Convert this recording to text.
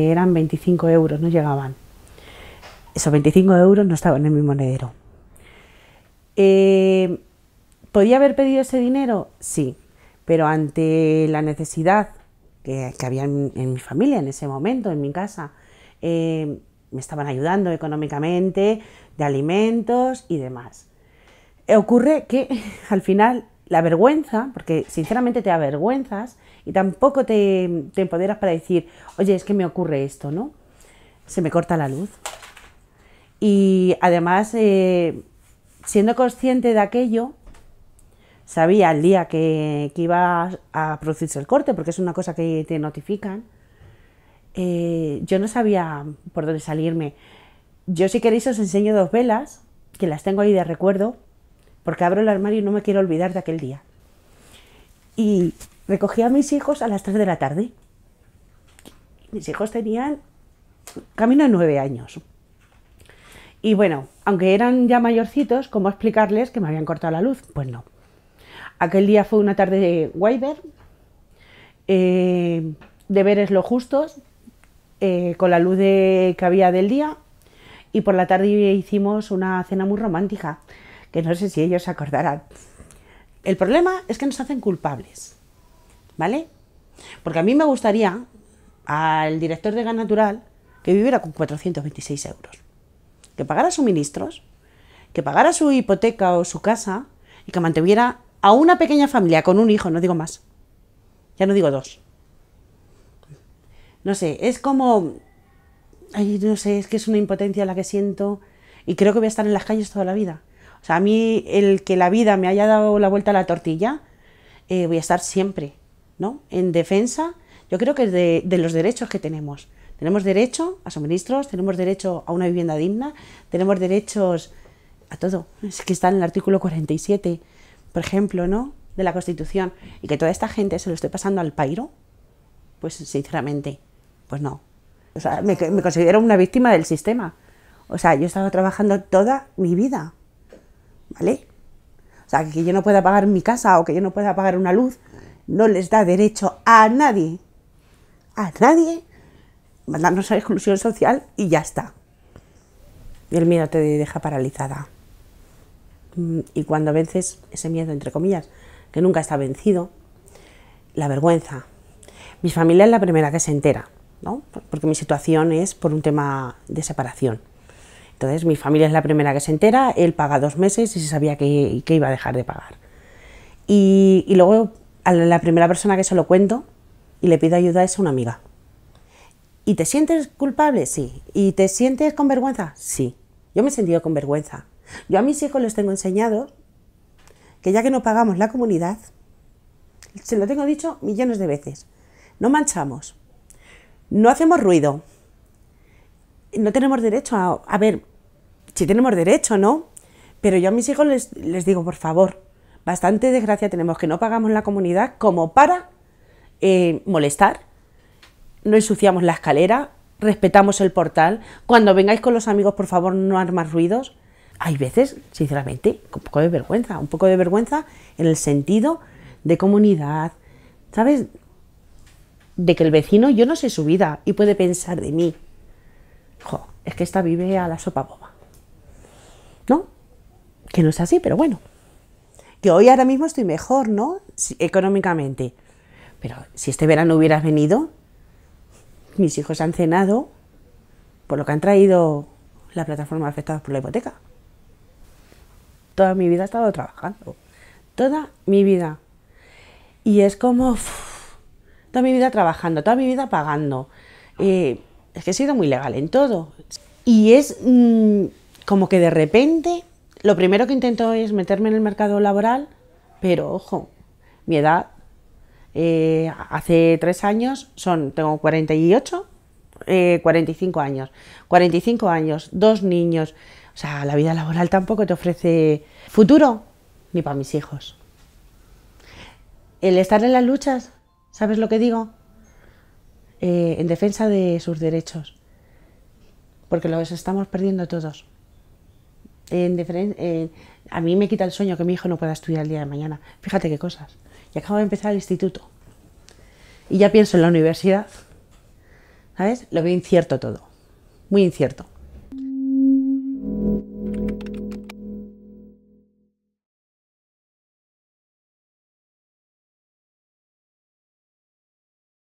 eran 25 euros, no llegaban. Esos 25 euros no estaban en mi monedero. Eh, ¿Podía haber pedido ese dinero? Sí, pero ante la necesidad que, había en, mi familia en ese momento, en mi casa, eh, me estaban ayudando económicamente, de alimentos y demás. Eh, ocurre que al final la vergüenza, porque sinceramente te avergüenzas y tampoco te, empoderas para decir, oye, es que me ocurre esto, ¿no? Se me corta la luz. Y además, eh, siendo consciente de aquello, sabía el día que, iba a producirse el corte, porque es una cosa que te notifican. Eh, yo no sabía por dónde salirme. Yo si queréis os enseño dos velas, que las tengo ahí de recuerdo, porque abro el armario y no me quiero olvidar de aquel día. Y recogí a mis hijos a las 3 de la tarde. Mis hijos tenían camino de 9 años. Y bueno, aunque eran ya mayorcitos, ¿cómo explicarles que me habían cortado la luz? Pues no. Aquel día fue una tarde de Weiber, eh, deberes lo justos, eh, con la luz que había del día, y por la tarde hicimos una cena muy romántica que no sé si ellos se acordarán. El problema es que nos hacen culpables, ¿vale? Porque a mí me gustaría al director de Gas Natural que viviera con 426 euros, que pagara suministros, que pagara su hipoteca o su casa y que mantuviera a una pequeña familia con un hijo, no digo más, ya no digo dos. No sé, es como... Ay, no sé, es que es una impotencia la que siento y creo que voy a estar en las calles toda la vida. O sea, a mí el que la vida me haya dado la vuelta a la tortilla, eh, voy a estar siempre, ¿no? En defensa, yo creo que de, de los derechos que tenemos. Tenemos derecho a suministros, tenemos derecho a una vivienda digna, tenemos derechos a todo. Es que está en el artículo 47, por ejemplo, ¿no? De la Constitución. Y que toda esta gente se lo esté pasando al pairo, pues sinceramente, pues no. O sea, me, me considero una víctima del sistema. O sea, yo he estado trabajando toda mi vida. ¿Vale? O sea, que yo no pueda pagar mi casa o que yo no pueda pagar una luz, no les da derecho a nadie, a nadie, mandarnos a exclusión social y ya está. Y el miedo te deja paralizada. Mm, y cuando vences ese miedo, entre comillas, que nunca está vencido, la vergüenza. Mi familia es la primera que se entera, ¿no? Porque mi situación es por un tema de separación. Entonces mi familia es la primera que se entera, él paga dos meses y se sabía que, iba a dejar de pagar. Y, luego a la primera persona que se lo cuento y le pido ayuda es a una amiga. ¿Y te sientes culpable? Sí. ¿Y te sientes con vergüenza? Sí. Yo me he sentido con vergüenza. Yo a mis hijos les tengo enseñado que ya que no pagamos la comunidad, se lo tengo dicho millones de veces, no manchamos, no hacemos ruido, no tenemos derecho a, a ver si tenemos derecho, ¿no? Pero yo a mis hijos les, digo, por favor, bastante desgracia tenemos que no pagamos la comunidad como para eh, molestar, no ensuciamos la escalera, respetamos el portal, cuando vengáis con los amigos, por favor, no armas ruidos. Hay veces, sinceramente, un poco de vergüenza, un poco de vergüenza en el sentido de comunidad, ¿sabes? De que el vecino, yo no sé su vida y puede pensar de mí, es que esta vive a la sopa boba que no es así, pero bueno. Que hoy ahora mismo estoy mejor, ¿no? económicamente. Pero si este verano hubieras venido, mis hijos han cenado por lo que han traído la plataforma afectada por la hipoteca. Toda mi vida he estado trabajando. Toda mi vida. Y es como... toda mi vida trabajando, toda mi vida pagando. es que he sido muy legal en todo. Y es mm, como que de repente lo primero que intento es meterme en el mercado laboral, pero ojo, mi edad eh, hace tres años son, tengo 48, 45 eh, años, 45 años, dos niños. O sea, la vida laboral tampoco te ofrece futuro ni para mis hijos. El estar en las luchas, ¿sabes lo que digo? Eh, en defensa de sus derechos, porque los estamos perdiendo todos a mí me quita el sueño que mi hijo no pueda estudiar el día de mañana. Fíjate qué cosas. Y acabo de empezar el instituto. Y ya pienso en la universidad. ¿Sabes? Lo veo incierto todo. Muy incierto.